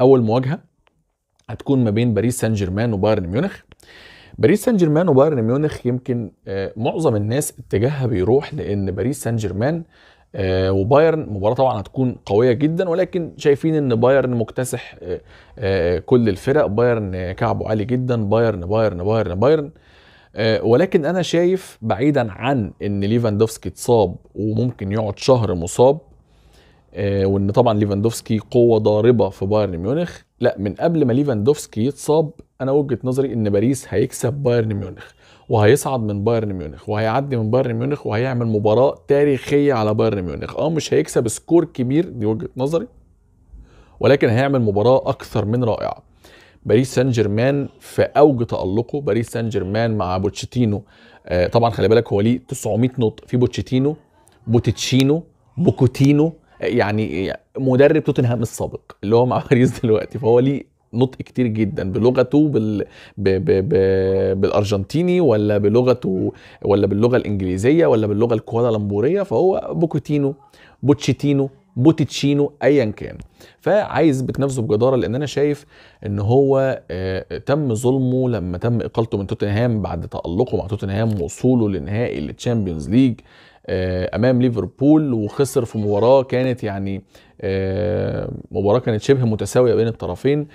اول مواجهه هتكون ما بين باريس سان جيرمان وبايرن ميونخ باريس سان جيرمان وبايرن ميونخ يمكن آه، معظم الناس اتجاهها بيروح لان باريس سان جيرمان آه، وبايرن مباراه طبعا هتكون قويه جدا ولكن شايفين ان بايرن مكتسح آه، كل الفرق بايرن كعبه عالي جدا بايرن بايرن بايرن بايرن ولكن انا شايف بعيدا عن ان ليفاندوفسكي اتصاب وممكن يقعد شهر مصاب آه، وان طبعا ليفاندوفسكي قوه ضاربه في بايرن ميونخ لا من قبل ما ليفاندوفسكي يتصاب انا وجهه نظري ان باريس هيكسب بايرن ميونخ وهيصعد من بايرن ميونخ وهيعدي من بايرن ميونخ وهيعمل مباراه تاريخيه على بايرن ميونخ اه مش هيكسب سكور كبير دي وجهه نظري ولكن هيعمل مباراه اكثر من رائعه باريس سان جيرمان في اوج تالقه باريس سان جيرمان مع بوتشيتينو آه، طبعا خلي بالك هو ليه 900 نقطه في بوتشيتينو بوتشينو بوكوتينو يعني مدرب توتنهام السابق اللي هو مع باريس دلوقتي فهو ليه نطق كتير جدا بلغته بال... ب... ب... ب... بالارجنتيني ولا بلغته ولا باللغه الانجليزيه ولا باللغه الكوالالمبوريه فهو بوكوتينو بوتشيتينو بوتيتشينو ايا كان فعايز بتنافسه بجداره لان انا شايف ان هو آه، تم ظلمه لما تم اقالته من توتنهام بعد تالقه مع توتنهام ووصوله لنهائي التشامبيونز ليج آه، امام ليفربول وخسر في مباراه كانت يعني آه، مباراه كانت شبه متساويه بين الطرفين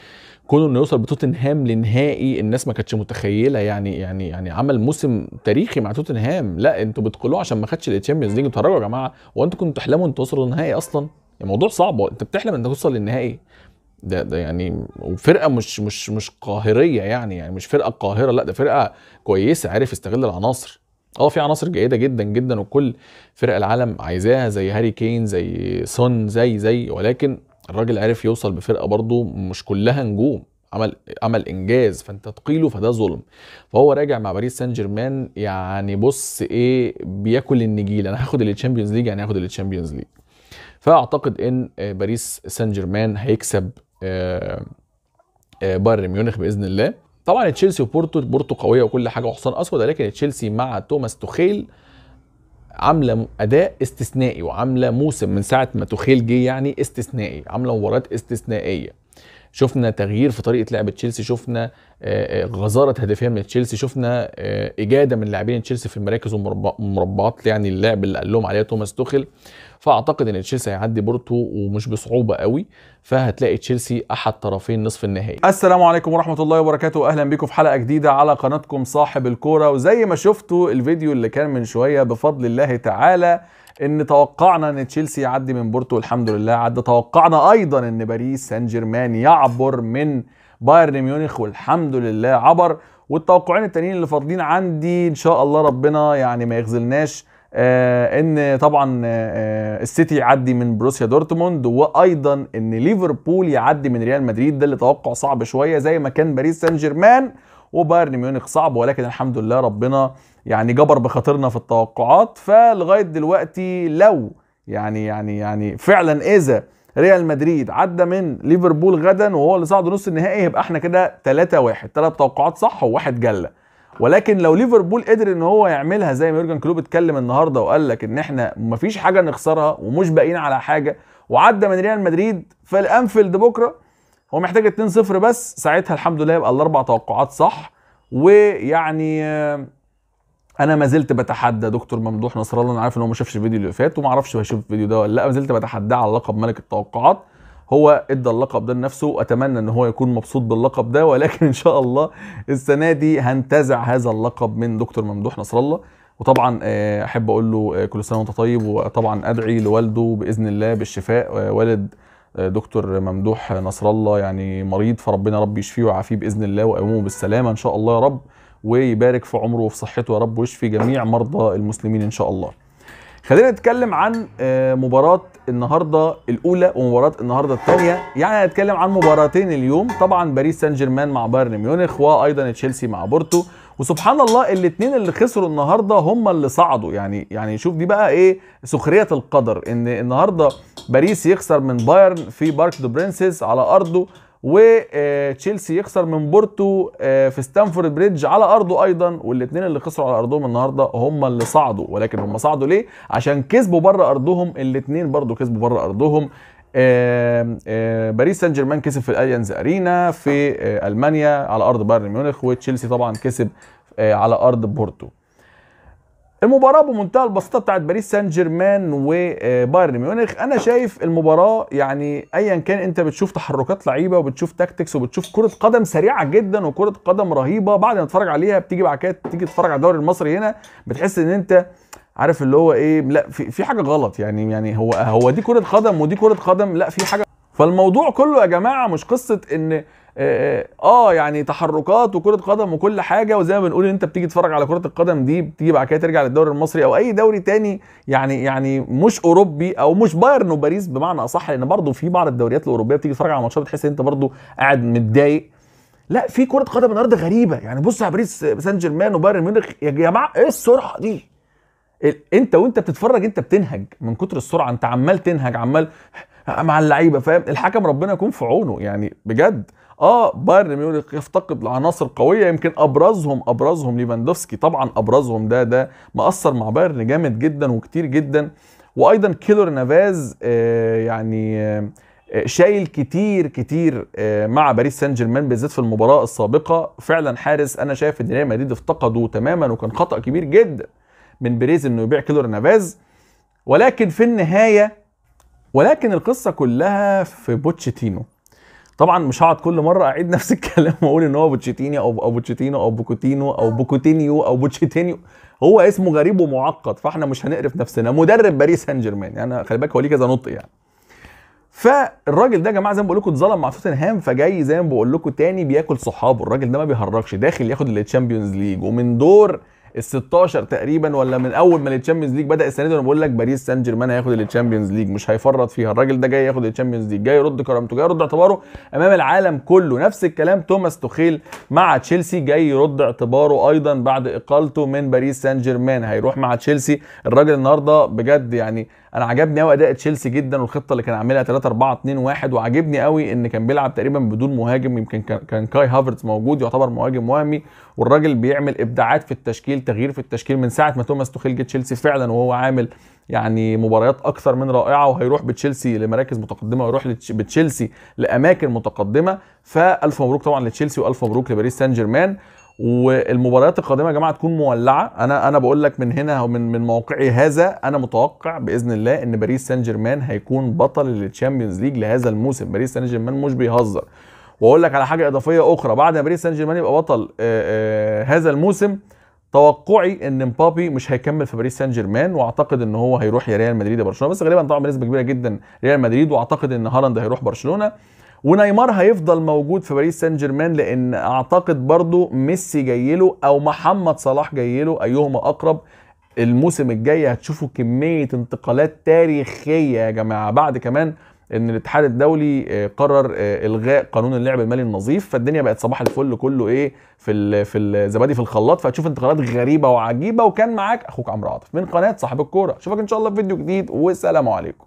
كونه انه يوصل بتوتنهام لنهائي الناس ما كانتش متخيله يعني يعني يعني عمل موسم تاريخي مع توتنهام لا انتوا بتقولوه عشان ما خدش التشامبيونز ليج اتفرجوا يا جماعه هو انتوا كنتوا تحلموا ان توصلوا للنهائي اصلا يعني الموضوع صعب انت بتحلم انك توصل للنهائي ده ده يعني وفرقه مش مش مش قاهريه يعني يعني مش فرقه قاهره لا ده فرقه كويسه عارف يستغل العناصر اه في عناصر جيده جدا جدا وكل فرق العالم عايزاها زي هاري كين زي سون زي زي ولكن الراجل عرف يوصل بفرقه برضه مش كلها نجوم عمل عمل انجاز فانت تقيله فده ظلم فهو راجع مع باريس سان جيرمان يعني بص ايه بياكل النجيل انا هاخد الشامبيونز ليج يعني هاخد الشامبيونز ليج فاعتقد ان آه، باريس سان جيرمان هيكسب آه، آه، بايرن ميونخ باذن الله طبعا تشيلسي وبورتو بورتو قويه وكل حاجه وحصان اسود ولكن تشيلسي مع توماس توخيل عامله اداء استثنائي وعامله موسم من ساعه ما توخيل جه يعني استثنائي عامله مباريات استثنائيه شفنا تغيير في طريقه لعب تشيلسي شفنا آه، آه، غزاره هدفيه من تشيلسي شفنا آه، اجاده من لاعبين تشيلسي في المراكز والمربعات يعني اللعب اللي قال لهم عليها توماس توخيل فاعتقد ان تشيلسي هيعدي بورتو ومش بصعوبه قوي فهتلاقي تشيلسي احد طرفين نصف النهائي السلام عليكم ورحمه الله وبركاته اهلا بيكم في حلقه جديده على قناتكم صاحب الكوره وزي ما شفتوا الفيديو اللي كان من شويه بفضل الله تعالى ان توقعنا ان تشيلسي يعدي من بورتو الحمد لله عدى توقعنا ايضا ان باريس سان جيرمان يعبر من بايرن ميونخ والحمد لله عبر والتوقعين التانيين اللي فاضلين عندي ان شاء الله ربنا يعني ما يخذلناش آه، ان طبعا آه، آه، السيتي يعدي من بروسيا دورتموند وايضا ان ليفربول يعدي من ريال مدريد ده اللي توقع صعب شويه زي ما كان باريس سان جيرمان وبايرن ميونخ صعب ولكن الحمد لله ربنا يعني جبر بخاطرنا في التوقعات فلغايه دلوقتي لو يعني يعني يعني فعلا اذا ريال مدريد عدى من ليفربول غدا وهو اللي صعد نص النهائي يبقى احنا كده 3 1 ثلاث توقعات صح وواحد جله ولكن لو ليفربول قدر ان هو يعملها زي ما يورجن كلوب اتكلم النهارده وقال لك ان احنا مفيش حاجه نخسرها ومش باقيين على حاجه وعدى من ريال مدريد في الانفيلد بكره هو محتاج 2-0 بس ساعتها الحمد لله يبقى الاربع توقعات صح ويعني آه، انا ما زلت بتحدى دكتور ممدوح نصر الله انا عارف ان هو ما شافش الفيديو اللي فات وما اعرفش هيشوف الفيديو ده ولا لا ما زلت بتحداه على لقب ملك التوقعات هو ادى اللقب ده لنفسه اتمنى ان هو يكون مبسوط باللقب ده ولكن ان شاء الله السنه دي هنتزع هذا اللقب من دكتور ممدوح نصر الله وطبعا آه، احب اقول له آه، كل سنه وانت طيب وطبعا ادعي لوالده باذن الله بالشفاء آه، والد دكتور ممدوح نصر الله يعني مريض فربنا رب يشفيه ويعافيه باذن الله ويقومه بالسلامه ان شاء الله يا رب ويبارك في عمره وفي صحته يا رب ويشفي جميع مرضى المسلمين ان شاء الله خلينا نتكلم عن آه، مباراة النهارده الأولى ومباراة النهارده الثانية، يعني هنتكلم عن مباراتين اليوم، طبعا باريس سان جيرمان مع بايرن ميونخ وأيضا تشيلسي مع بورتو، وسبحان الله الاثنين اللي خسروا النهارده هم اللي صعدوا، يعني يعني شوف دي بقى إيه سخرية القدر إن النهارده باريس يخسر من بايرن في بارك دو برنسز على أرضه وتشيلسي يخسر من بورتو آه، في ستانفورد بريدج على ارضه ايضا والاثنين اللي خسروا على ارضهم النهارده هم اللي صعدوا ولكن هم صعدوا ليه عشان كسبوا بره ارضهم الاثنين برضو كسبوا بره ارضهم باريس سان جيرمان كسب في الاليانز ارينا في آه، المانيا على ارض بايرن ميونخ وتشيلسي طبعا كسب آه، على ارض بورتو المباراه بمنتهى البساطه بتاعت باريس سان جيرمان وبايرن آه، ميونخ انا شايف المباراه يعني ايا كان انت بتشوف تحركات لعيبه وبتشوف تاكتكس وبتشوف كره قدم سريعه جدا وكره قدم رهيبه بعد ما تتفرج عليها بتيجي بعد كده تيجي تتفرج على الدوري المصري هنا بتحس ان انت عارف اللي هو ايه لا في, في حاجه غلط يعني يعني هو هو دي كره قدم ودي كره قدم لا في حاجه فالموضوع كله يا جماعه مش قصه ان آه،, آه،, اه يعني تحركات وكره قدم وكل حاجه وزي ما بنقول انت بتيجي تتفرج على كره القدم دي بتيجي بعد كده ترجع للدوري المصري او اي دوري تاني يعني يعني مش اوروبي او مش بايرن وباريس بمعنى اصح لان برضه في بعض الدوريات الاوروبيه بتيجي تتفرج على ماتشات بتحس ان انت برضه قاعد متضايق لا في كره قدم النهارده غريبه يعني بص على باريس آه، سان جيرمان وبايرن ميونخ يا جماعه ايه السرعه دي انت وانت بتتفرج انت بتنهج من كتر السرعه انت عمال تنهج عمال مع اللعيبه فاهم الحكم ربنا يكون في عونه يعني بجد اه بايرن ميونخ يفتقد لعناصر قويه يمكن ابرزهم ابرزهم ليفاندوفسكي طبعا ابرزهم ده ده مأثر مع بايرن جامد جدا وكتير جدا وايضا كيلور نافاز آه يعني آه, آه، شايل كتير كتير آه، مع باريس سان جيرمان بالذات في المباراه السابقه فعلا حارس انا شايف ان ريال مدريد افتقده تماما وكان خطا كبير جدا من بيريز انه يبيع كيلور نافاز ولكن في النهايه ولكن القصه كلها في بوتشيتينو طبعا مش هقعد كل مره اعيد نفس الكلام واقول ان هو بوتشيتيني او او بوتشيتينو او بوكوتينو او بوكوتينيو او بوتشيتينيو هو اسمه غريب ومعقد فاحنا مش هنقرف نفسنا مدرب باريس سان جيرمان يعني خلي بالك هو ليه كذا نطق يعني فالراجل ده يا جماعه زي ما بقول لكم اتظلم مع توتنهام فجاي زي ما بقول لكم تاني بياكل صحابه الراجل ده ما بيهرجش داخل ياخد التشامبيونز ليج ومن دور ال 16 تقريبا ولا من اول ما التشامبيونز ليج بدا السنه دي وانا بقول لك باريس سان جيرمان هياخد التشامبيونز ليج مش هيفرط فيها الراجل ده جاي ياخد التشامبيونز ليج جاي يرد كرامته جاي يرد اعتباره امام العالم كله نفس الكلام توماس توخيل مع تشيلسي جاي يرد اعتباره ايضا بعد اقالته من باريس سان جيرمان هيروح مع تشيلسي الراجل النهارده بجد يعني انا عجبني قوي اداء تشيلسي جدا والخطه اللي كان عاملها 3 4 2 1 وعجبني قوي ان كان بيلعب تقريبا بدون مهاجم يمكن كان كاي هافرتز موجود يعتبر مهاجم وهمي والراجل بيعمل ابداعات في التشكيل تغيير في التشكيل من ساعه ما توماس توخيل جه تشيلسي فعلا وهو عامل يعني مباريات اكثر من رائعه وهيروح بتشيلسي لمراكز متقدمه ويروح بتشيلسي لاماكن متقدمه فالف مبروك طبعا لتشيلسي والف مبروك لباريس سان جيرمان والمباريات القادمه يا جماعه تكون مولعه انا انا بقول لك من هنا ومن من موقعي هذا انا متوقع باذن الله ان باريس سان جيرمان هيكون بطل التشامبيونز ليج لهذا الموسم باريس سان جيرمان مش بيهزر واقول لك على حاجه اضافيه اخرى بعد ما باريس سان جيرمان يبقى بطل آآ آه، آآ آه، هذا الموسم توقعي ان مبابي مش هيكمل في باريس سان جيرمان واعتقد ان هو هيروح يا ريال مدريد يا برشلونه بس غالبا طبعا بنسبه كبيره جدا ريال مدريد واعتقد ان هالاند هيروح برشلونه ونيمار هيفضل موجود في باريس سان جيرمان لان اعتقد برضو ميسي جاي له او محمد صلاح جاي له ايهما اقرب الموسم الجاي هتشوفوا كميه انتقالات تاريخيه يا جماعه بعد كمان ان الاتحاد الدولي آه، قرر آه، الغاء قانون اللعب المالي النظيف فالدنيا بقت صباح الفل كله ايه في الـ في الزبادي في الخلاط فهتشوف انتقالات غريبه وعجيبه وكان معاك اخوك عمرو عاطف من قناه صاحب الكوره اشوفك ان شاء الله في فيديو جديد والسلام عليكم